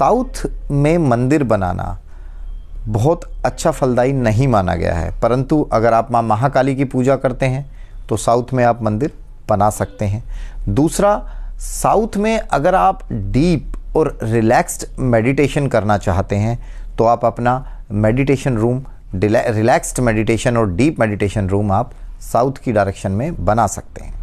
south में मंदिर बनाना बहुत अच्छा फलदायी नहीं माना गया है परंतु अगर आप माँ महाकाली की पूजा करते हैं तो साउथ में आप मंदिर बना सकते हैं दूसरा साउथ में अगर आप डीप और रिलैक्स्ड मेडिटेशन करना चाहते हैं तो आप अपना मेडिटेशन रूम रिलैक्स्ड मेडिटेशन और डीप मेडिटेशन रूम आप साउथ की डायरेक्शन में बना सकते हैं